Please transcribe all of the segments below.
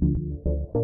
Thank you.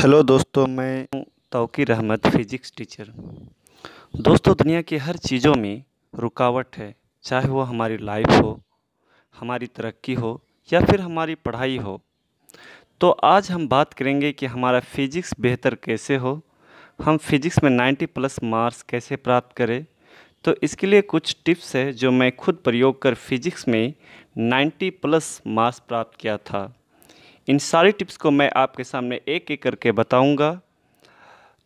Hello दोस्तों मैं Toqeer Ahmad physics teacher दोस्तों दुनिया की हर चीज़ों में रुकावट है चाहे वो हमारी लाइफ हो हमारी तरक्की हो या फिर हमारी पढ़ाई हो तो आज हम बात करेंगे कि हमारा फिज़िक्स बेहतर कैसे हो हम फिज़िक्स में 90 प्लस मार्क्स कैसे प्राप्त करें तो इसके लिए कुछ टिप्स है जो मैं खुद प्रयोग कर फिज़िक्स में 90 प्लस मार्क्स प्राप्त किया था इन सारी टिप्स को मैं आपके सामने एक एक करके बताऊंगा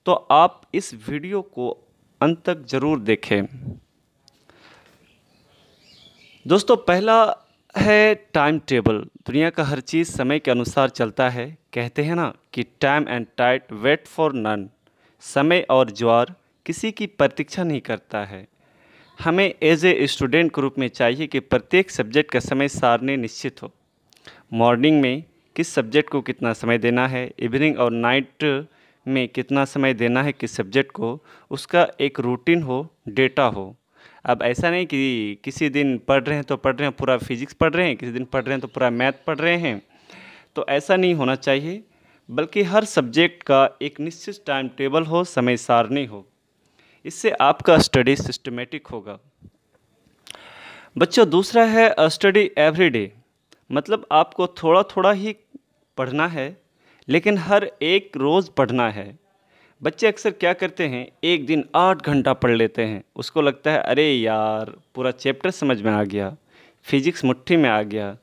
तो आप इस वीडियो को अंत तक ज़रूर देखें दोस्तों पहला है टाइम टेबल दुनिया का हर चीज़ समय के अनुसार चलता है कहते हैं ना कि time and tide wait for none समय और ज्वार किसी की प्रतीक्षा नहीं करता है हमें एज ए स्टूडेंट के रूप में चाहिए कि प्रत्येक सब्जेक्ट का समय सारने निश्चित हो मॉर्निंग में किस सब्जेक्ट को कितना समय देना है इवनिंग और नाइट में कितना समय देना है किस सब्जेक्ट को उसका एक रूटीन हो डेटा हो अब ऐसा नहीं कि किसी दिन पढ़ रहे हैं तो पढ़ रहे हैं पूरा फिजिक्स पढ़ रहे हैं किसी दिन पढ़ रहे हैं तो पूरा मैथ पढ़ रहे हैं तो ऐसा नहीं होना चाहिए बल्कि हर सब्जेक्ट का एक निश्चित टाइम टेबल हो समय सारणी हो इससे आपका स्टडी सिस्टमेटिक होगा बच्चों दूसरा है स्टडी एवरी डे मतलब आपको थोड़ा थोड़ा ही पढ़ना है लेकिन हर एक रोज़ पढ़ना है बच्चे अक्सर क्या करते हैं एक दिन आठ घंटा पढ़ लेते हैं उसको लगता है अरे यार पूरा चैप्टर समझ में आ गया फिजिक्स मुट्ठी में आ गया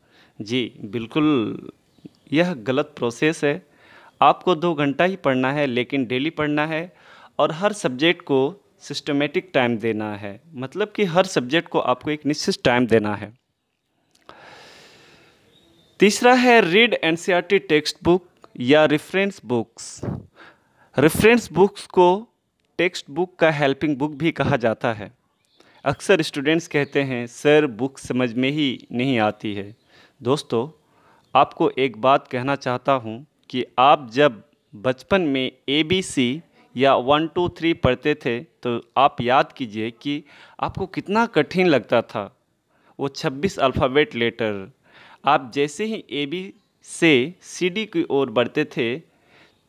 जी बिल्कुल यह गलत प्रोसेस है आपको दो घंटा ही पढ़ना है लेकिन डेली पढ़ना है और हर सब्जेक्ट को सिस्टमेटिक टाइम देना है मतलब कि हर सब्जेक्ट को आपको एक निश्चित टाइम देना है तीसरा है read N C R T textbook या रेफरेंस बुक्स रेफरेंस बुक्स को टेक्स्ट बुक का हेल्पिंग बुक भी कहा जाता है अक्सर स्टूडेंट्स कहते हैं सर बुक समझ में ही नहीं आती है दोस्तों आपको एक बात कहना चाहता हूँ कि आप जब बचपन में ए बी सी या वन टू थ्री पढ़ते थे तो आप याद कीजिए कि आपको कितना कठिन लगता था वो छब्बीस अल्फ़ाबेट लेटर आप जैसे ही ए बी से सी डी की ओर बढ़ते थे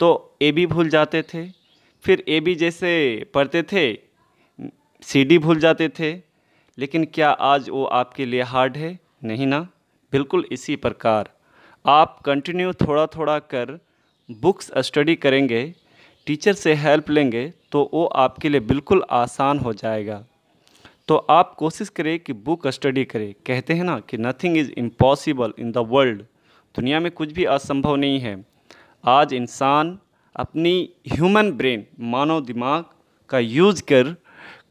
तो ए बी भूल जाते थे फिर ए बी जैसे पढ़ते थे सी डी भूल जाते थे लेकिन क्या आज वो आपके लिए हार्ड है नहीं ना बिल्कुल इसी प्रकार आप कंटिन्यू थोड़ा थोड़ा कर बुक्स स्टडी करेंगे टीचर से हेल्प लेंगे तो वो आपके लिए बिल्कुल आसान हो जाएगा तो आप कोशिश करें कि बुक स्टडी करें कहते हैं ना कि nothing is impossible in the world दुनिया में कुछ भी असंभव नहीं है आज इंसान अपनी ह्यूमन ब्रेन मानव दिमाग का यूज कर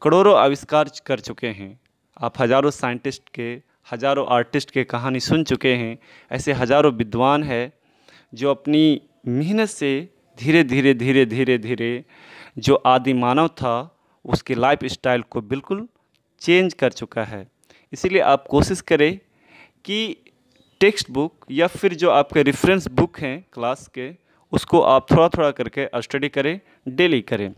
करोड़ों आविष्कार कर चुके हैं आप हज़ारों साइंटिस्ट के हज़ारों आर्टिस्ट के कहानी सुन चुके हैं ऐसे हज़ारों विद्वान है जो अपनी मेहनत से धीरे धीरे धीरे धीरे धीरे जो आदि मानव था उसके लाइफ स्टाइल को बिल्कुल चेंज कर चुका है इसीलिए आप कोशिश करें कि टेक्स्ट बुक या फिर जो आपके रेफरेंस बुक हैं क्लास के उसको आप थोड़ा थोड़ा करके स्टडी करें डेली करें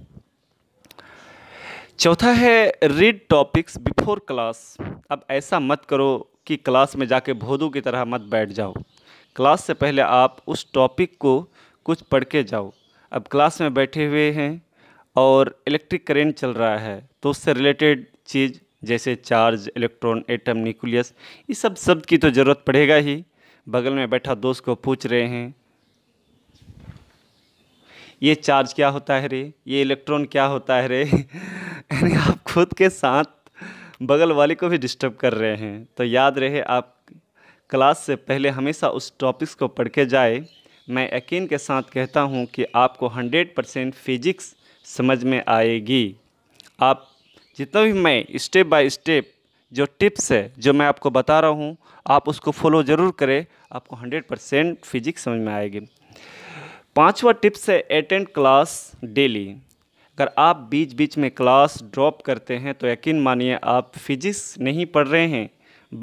चौथा है रीड टॉपिक्स बिफोर क्लास अब ऐसा मत करो कि क्लास में जाके भोदू की तरह मत बैठ जाओ क्लास से पहले आप उस टॉपिक को कुछ पढ़ के जाओ अब क्लास में बैठे हुए हैं और इलेक्ट्रिक करेंट चल रहा है तो उससे रिलेटेड चीज़ जैसे चार्ज इलेक्ट्रॉन एटम न्यूक्लियस इस सब शब्द की तो ज़रूरत पड़ेगा ही बगल में बैठा दोस्त को पूछ रहे हैं ये चार्ज क्या होता है रे ये इलेक्ट्रॉन क्या होता है रे यानी आप खुद के साथ बगल वाले को भी डिस्टर्ब कर रहे हैं तो याद रहे आप क्लास से पहले हमेशा उस टॉपिक्स को पढ़ के जाए मैं यकीन के साथ कहता हूँ कि आपको 100 परसेंट फिजिक्स समझ में आएगी आप जितना भी मैं स्टेप बाय स्टेप जो टिप्स है जो मैं आपको बता रहा हूँ आप उसको फॉलो ज़रूर करें आपको हंड्रेड परसेंट फिजिक्स समझ में आएगी पांचवा टिप्स है अटेंड क्लास डेली अगर आप बीच बीच में क्लास ड्रॉप करते हैं तो यकीन मानिए आप फिजिक्स नहीं पढ़ रहे हैं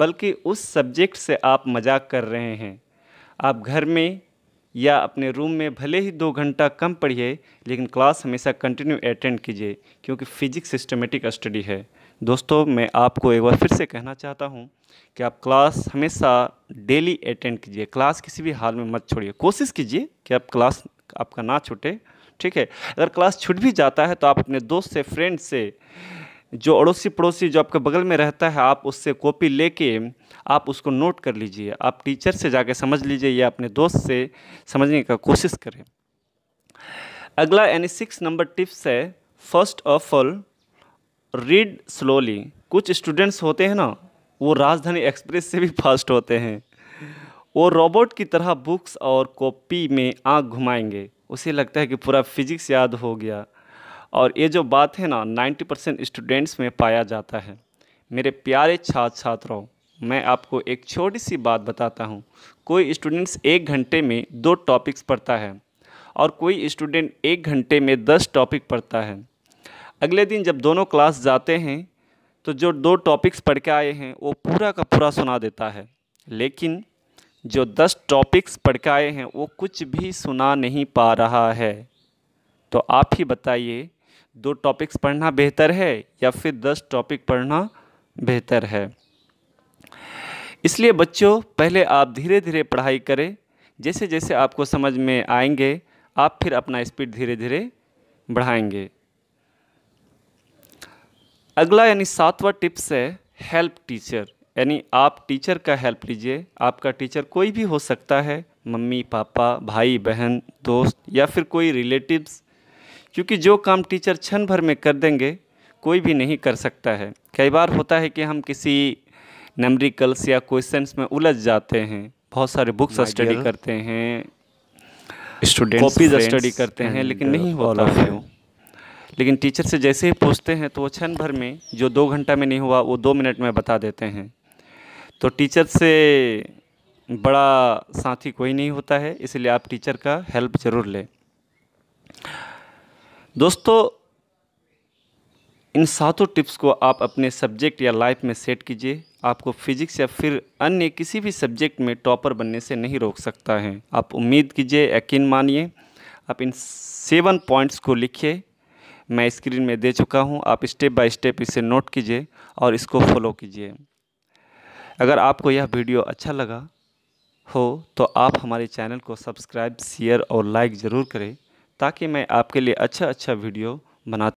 बल्कि उस सब्जेक्ट से आप मजाक कर रहे हैं आप घर में या अपने रूम में भले ही दो घंटा कम पढ़िए लेकिन क्लास हमेशा कंटिन्यू अटेंड कीजिए क्योंकि फ़िजिक्स सिस्टमेटिक स्टडी है दोस्तों मैं आपको एक बार फिर से कहना चाहता हूँ कि आप क्लास हमेशा डेली अटेंड कीजिए क्लास किसी भी हाल में मत छोड़िए कोशिश कीजिए कि आप क्लास आपका ना छूटे ठीक है अगर क्लास छूट भी जाता है तो आप अपने दोस्त से फ्रेंड से जो अड़ोसी पड़ोसी जो आपके बगल में रहता है आप उससे कॉपी लेके आप उसको नोट कर लीजिए आप टीचर से जाके समझ लीजिए या अपने दोस्त से समझने का कोशिश करें अगला यानी सिक्स e नंबर टिप्स है first of all read slowly कुछ स्टूडेंट्स होते हैं ना वो राजधानी एक्सप्रेस से भी फास्ट होते हैं वो रोबोट की तरह बुक्स और कॉपी में आँख घुमाएंगे उसे लगता है कि पूरा फिजिक्स याद हो गया और ये जो बात है ना 90 परसेंट स्टूडेंट्स में पाया जाता है मेरे प्यारे छात्र छात्राओं मैं आपको एक छोटी सी बात बताता हूँ कोई स्टूडेंट्स एक घंटे में दो टॉपिक्स पढ़ता है और कोई स्टूडेंट एक घंटे में दस टॉपिक पढ़ता है अगले दिन जब दोनों क्लास जाते हैं तो जो दो टॉपिक्स पढ़ के आए हैं वो पूरा का पूरा सुना देता है लेकिन जो दस टॉपिक्स पढ़ के आए हैं वो कुछ भी सुना नहीं पा रहा है तो आप ही बताइए दो टॉपिक्स पढ़ना बेहतर है या फिर दस टॉपिक पढ़ना बेहतर है इसलिए बच्चों पहले आप धीरे धीरे पढ़ाई करें जैसे जैसे आपको समझ में आएंगे आप फिर अपना स्पीड धीरे धीरे बढ़ाएंगे अगला यानी सातवां टिप्स है हेल्प टीचर यानी आप टीचर का हेल्प लीजिए आपका टीचर कोई भी हो सकता है मम्मी पापा भाई बहन दोस्त या फिर कोई रिलेटिव्स क्योंकि जो काम टीचर क्षण भर में कर देंगे कोई भी नहीं कर सकता है कई बार होता है कि हम किसी नमरिकल्स या क्वेश्चंस में उलझ जाते हैं बहुत सारे बुक्स स्टडी करते हैं स्टूडेंट कॉपीज स्टडी करते हैं लेकिन नहीं होता है लेकिन टीचर से जैसे ही पूछते हैं तो वो क्षण भर में जो दो घंटा में नहीं हुआ वो दो मिनट में बता देते हैं तो टीचर से बड़ा साथी कोई नहीं होता है इसलिए आप टीचर का हेल्प ज़रूर लें दोस्तों इन सातों टिप्स को आप अपने सब्जेक्ट या लाइफ में सेट कीजिए आपको फिजिक्स या फिर अन्य किसी भी सब्जेक्ट में टॉपर बनने से नहीं रोक सकता है आप उम्मीद कीजिए यकीन मानिए आप इन सेवन पॉइंट्स को लिखिए मैं स्क्रीन में दे चुका हूँ आप स्टेप बाय स्टेप इसे नोट कीजिए और इसको फॉलो कीजिए अगर आपको यह वीडियो अच्छा लगा हो तो आप हमारे चैनल को सब्सक्राइब शेयर और लाइक ज़रूर करें ताकि मैं आपके लिए अच्छा अच्छा वीडियो बना